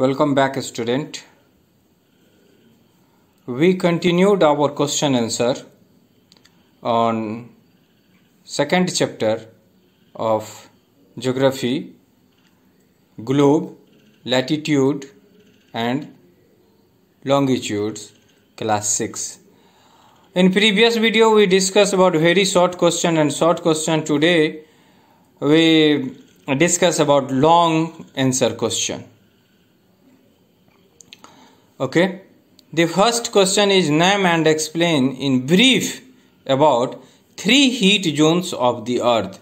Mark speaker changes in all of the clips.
Speaker 1: Welcome back student. We continued our question answer on second chapter of geography globe latitude and longitudes class 6 in previous video we discussed about very short question and short question today we discuss about long answer question Okay. The first question is name and explain in brief about three heat zones of the earth.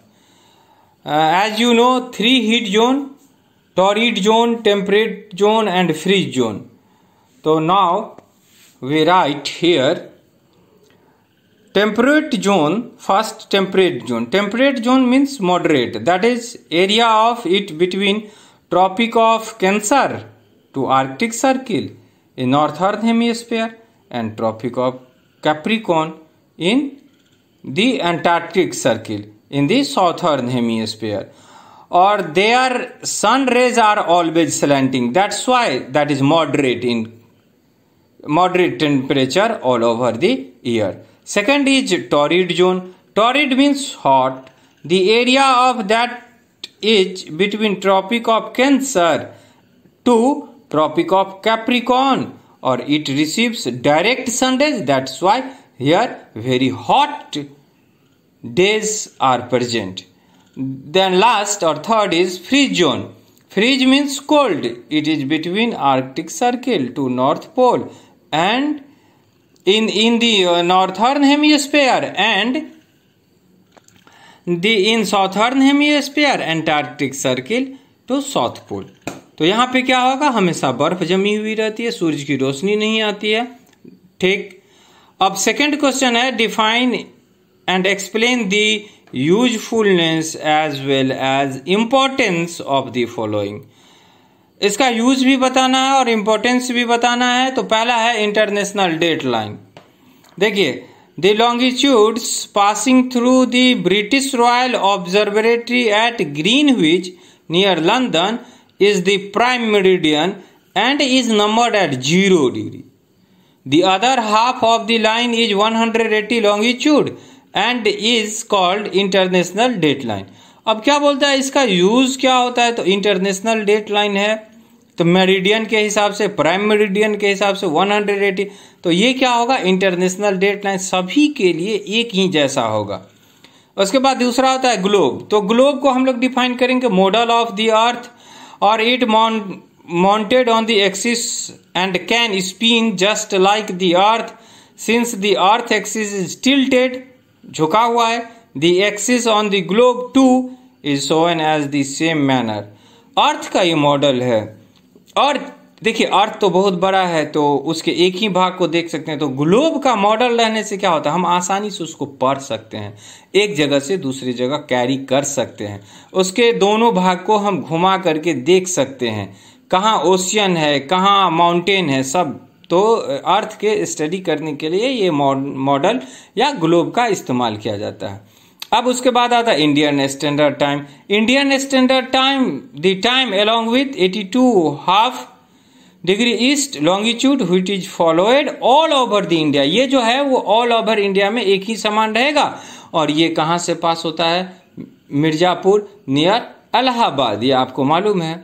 Speaker 1: Uh, as you know, three heat zone, torrid zone, temperate zone and freeze zone. So now we write here temperate zone first temperate zone temperate zone means moderate that is area of it between tropic of cancer to arctic circle in northern hemisphere and Tropic of Capricorn in the Antarctic Circle in the southern hemisphere or their sun rays are always slanting that's why that is moderate in moderate temperature all over the year second is torrid zone torrid means hot the area of that is between tropic of cancer to Tropic of Capricorn or it receives direct sun rays. That's why here very hot days are present. Then last or third is freeze zone. Freeze means cold. It is between Arctic Circle to North Pole and in, in the uh, northern hemisphere and the in southern hemisphere Antarctic Circle to South Pole. तो यहाँ पे क्या होगा हमेशा बर्फ जमी हुई रहती है सूर्य की रोशनी नहीं आती है ठीक अब सेकंड क्वेश्चन है define and explain the usefulness as well as importance of the following इसका यूज भी बताना है और इम्पोर्टेंस भी बताना है तो पहला है इंटरनेशनल डेट लाइन देखिए the longitudes passing through the British Royal Observatory at Greenwich near London is the prime meridian and is numbered at 0 degree. The other half of the line is 180 longitude and is called international date line. अब क्या बोलता है इसका use क्या होता है तो international date line है तो मेरिडियन के हिसाब से प्राइम मेरिडियन के हिसाब से 180 तो ये क्या होगा इंटरनेशनल डेट लाइन सभी के लिए एक ही जैसा होगा उसके बाद दूसरा होता है ग्लोब तो ग्लोब को हम लोग डिफाइन करेंगे मॉडल ऑफ द अर्थ और it mounted on the axis and can spin just like the earth since the earth axis is tilted झुका हुआ है the axis on the globe too is shown as the same manner earth का ये model है अर्थ देखिए अर्थ तो बहुत बड़ा है तो उसके एक ही भाग को देख सकते हैं तो ग्लोब का मॉडल रहने से क्या होता है हम आसानी से उसको पढ़ सकते हैं एक जगह से दूसरी जगह कैरी कर सकते हैं उसके दोनों भाग को हम घुमा करके देख सकते हैं कहाँ ओशियन है कहाँ माउंटेन है सब तो अर्थ के स्टडी करने के लिए ये मॉडल या ग्लोब का इस्तेमाल किया जाता है अब उसके बाद आता है Indian Standard Time Indian Standard Time the time along with 82 half degree east longitude हुई is followed all over the India ये जो है वो ऑल ओवर इंडिया में एक ही समान रहेगा और ये कहाँ से पास होता है मिर्जापुर नियर अलाहाबाद ये आपको मालूम है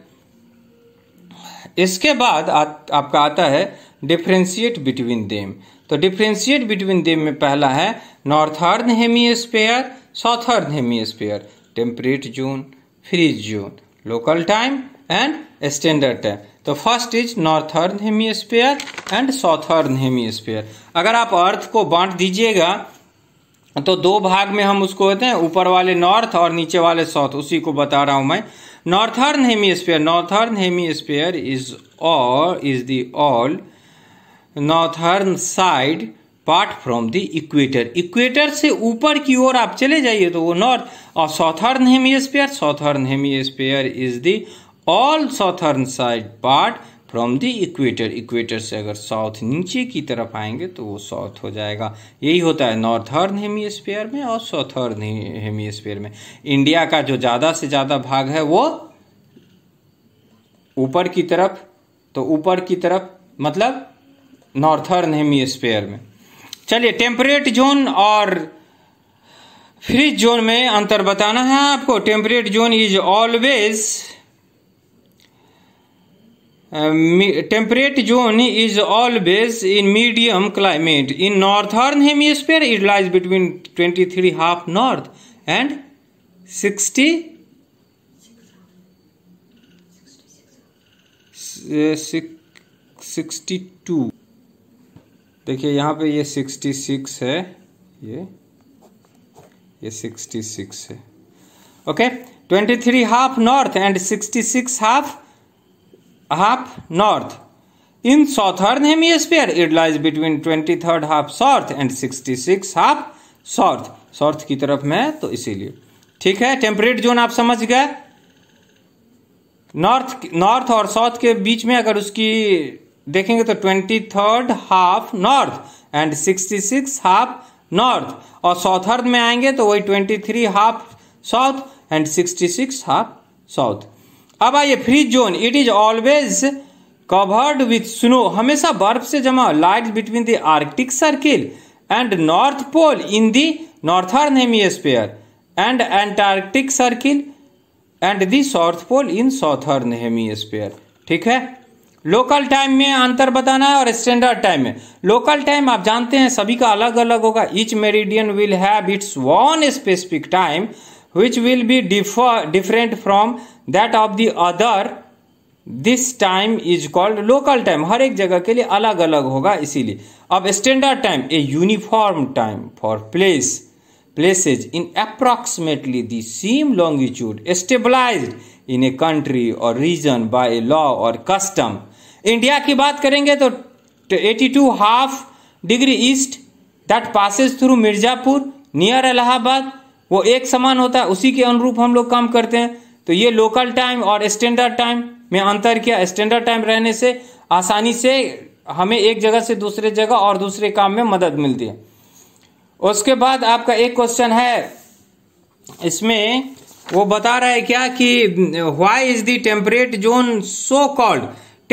Speaker 1: इसके बाद आ, आपका आता है डिफ्रेंशिएट बिटवीन देम तो डिफ्रेंशिएट बिटवीन देम में पहला है northern sphere southern hemisphere temperate zone frigid zone local time and standard time तो first is northern hemisphere and southern hemisphere अगर आप अर्थ को बांट दीजिएगा तो दो भाग में हम उसको कहते हैं ऊपर वाले नॉर्थ और नीचे वाले साउथ उसी को बता रहा हूं मैं northern hemisphere northern sphere is all is the all northern side part from the equator equator से ऊपर की ओर आप चले जाइए तो वो नॉर्थ और southern hemisphere southern hemisphere is the all southern side part from the equator equator से अगर साउथ नीचे की तरफ आएंगे तो वो साउथ हो जाएगा यही होता है नॉर्थर्न हेमिस्फेयर में और साउथर्न हेमिस्फेयर में इंडिया का जो ज़्यादा से ज़्यादा भाग है वो ऊपर की तरफ तो ऊपर की तरफ मतलब नॉर्थर्न हेमिस्फेयर में चलिए टेम्परेट जोन और फ्रिज जोन में अंतर बताना है आपको temperate zone is always temperate zone is always in medium climate in northern hemisphere it lies between twenty three half north and sixty sixty two देखिए यहां पे ये सिक्सटी सिक्स है ये ये सिक्सटी सिक्स है okay twenty three half north and sixty six half half north in southern southern it lies between twenty third half south and sixty six half south south की तरफ में तो इसीलिए ठीक है टेम्परेट जोन आप समझ गए नॉर्थ नॉर्थ और साउथ के बीच में अगर उसकी देखेंगे तो twenty third half north and sixty six half north और साउथर्न में आएंगे तो वही twenty three half south and sixty six half south अब आइए freeze zone it is always covered with snow हमेशा बर्फ से जमा light between the Arctic Circle and North Pole in the northern hemisphere and Antarctic Circle and the South Pole in southern hemisphere ठीक है local time में अंतर बताना है और स्टैंडर्ड टाइम में लोकल टाइम आप जानते हैं सभी का अलग अलग होगा each meridian will have its one specific time which will be differ different from that of the other this time is called local time हर एक जगह के लिए अलग अलग होगा इसीलिए अब standard time a uniform time for place places in approximately the same longitude stabilize in a country और रीजन बाय ए लॉ और कस्टम इंडिया की बात करेंगे तो 82 half degree east that passes through Mirzapur near Allahabad वो एक समान होता है उसी के अनुरूप हम लोग काम करते हैं तो ये लोकल टाइम और स्टैंडर्ड टाइम में अंतर क्या स्टैंडर्ड टाइम रहने से आसानी से हमें एक जगह से दूसरे जगह और दूसरे काम में मदद मिलती है उसके बाद आपका एक क्वेश्चन है इसमें वो बता रहा है क्या कि why is the temperate zone so called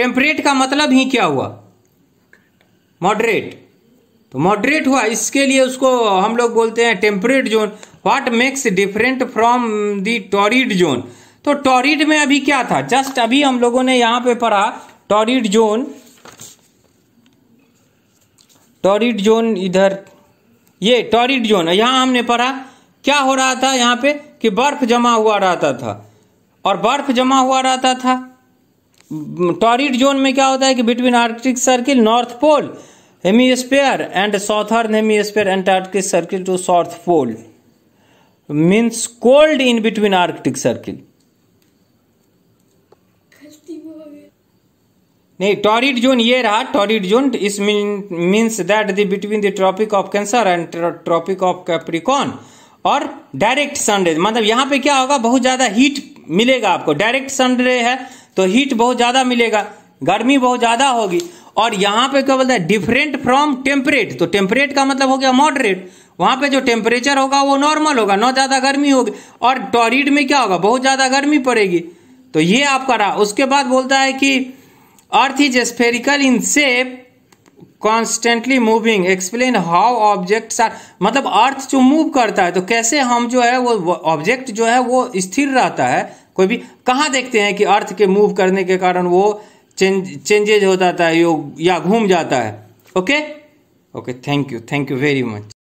Speaker 1: temperate का मतलब ही क्या हुआ मॉडरेट तो मॉडरेट हुआ इसके लिए उसको हम लोग बोलते हैं temperate zone what makes different from the torrid zone तो टॉरिड में अभी क्या था जस्ट अभी हम लोगों ने यहां पे पढ़ा टॉरिड जोन टॉरिड जोन इधर ये टॉरिड जोन यहां हमने पढ़ा क्या हो रहा था यहां पे कि बर्फ जमा हुआ रहता था और बर्फ जमा हुआ रहता था टॉरिड जोन में क्या होता है कि between Arctic Circle North Pole hemisphere and southern hemisphere Antarctic Circle to South Pole means cold in between Arctic Circle नहीं टॉरिड जोन ये रहा torrid zone is means that the between the Tropic of Cancer and Tropic of Capricorn और direct sun rays मतलब यहां पे क्या होगा बहुत ज्यादा हीट मिलेगा आपको डायरेक्ट सनरेज है तो हीट बहुत ज्यादा मिलेगा गर्मी बहुत ज्यादा होगी और यहाँ पे क्या बोलते हैं डिफरेंट फ्रॉम टेम्परेट तो टेम्परेट का मतलब हो गया मॉडरेट वहां पे जो टेम्परेचर होगा वो नॉर्मल होगा ना ज्यादा गर्मी होगी और टॉरिड में क्या होगा बहुत ज्यादा गर्मी पड़ेगी तो ये आपका रहा उसके बाद बोलता है कि earth is spherical in shape constantly moving explain how object are मतलब अर्थ जो मूव करता है तो कैसे हम जो है वो ऑब्जेक्ट जो है वो स्थिर रहता है कोई भी कहाँ देखते हैं कि अर्थ के मूव करने के कारण वो चेंज चेंजेज हो जाता है या घूम जाता है okay okay thank you thank you very much